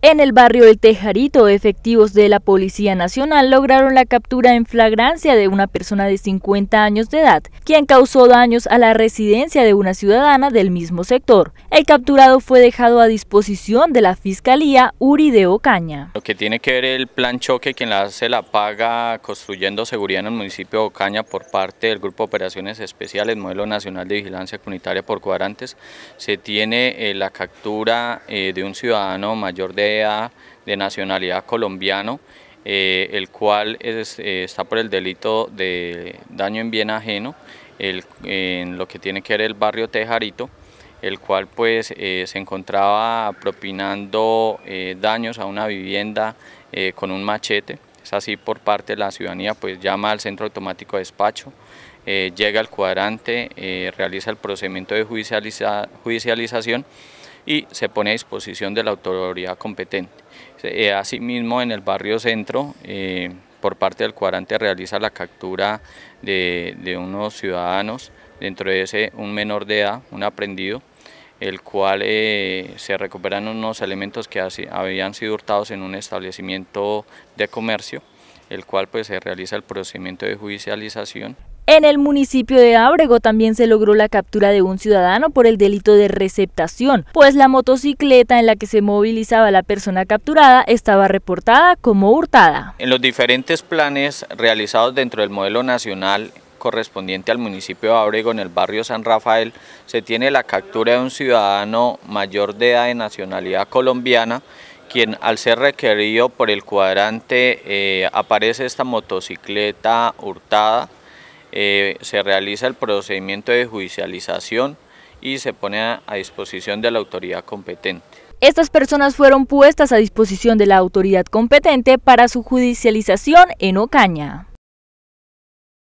En el barrio El Tejarito, efectivos de la Policía Nacional lograron la captura en flagrancia de una persona de 50 años de edad, quien causó daños a la residencia de una ciudadana del mismo sector. El capturado fue dejado a disposición de la Fiscalía Uri de Ocaña. Lo que tiene que ver el plan choque, quien la hace la paga construyendo seguridad en el municipio de Ocaña por parte del Grupo Operaciones Especiales, Modelo Nacional de Vigilancia Comunitaria por Cuadrantes, se tiene eh, la captura eh, de un ciudadano mayor de de nacionalidad colombiano, eh, el cual eh, está por el delito de daño en bien ajeno, el, en lo que tiene que ver el barrio Tejarito, el cual pues eh, se encontraba propinando daños a una vivienda con un machete. Es así por parte de la ciudadanía, pues llama al centro automático de despacho, llega al cuadrante, realiza el procedimiento de judicialización y se pone a disposición de la autoridad competente. Eh, asimismo, en el barrio centro, eh, por parte del cuadrante realiza la captura de, unos ciudadanos, dentro de ese un menor de edad, un aprendido, el cual eh, se recuperan unos elementos que habían sido hurtados en un establecimiento de comercio, el cual pues se realiza el procedimiento de judicialización. En el municipio de Ábrego también se logró la captura de un ciudadano por el delito de receptación, pues la motocicleta en la que se movilizaba la persona capturada estaba reportada como hurtada. En los diferentes planes realizados dentro del modelo nacional correspondiente al municipio de Ábrego en el barrio San Rafael, se tiene la captura de un ciudadano mayor de edad de nacionalidad colombiana quien al ser requerido por el cuadrante eh, aparece esta motocicleta hurtada eh, se realiza el procedimiento de judicialización y se pone a disposición de la autoridad competente. Estas personas fueron puestas a disposición de la autoridad competente para su judicialización en Ocaña.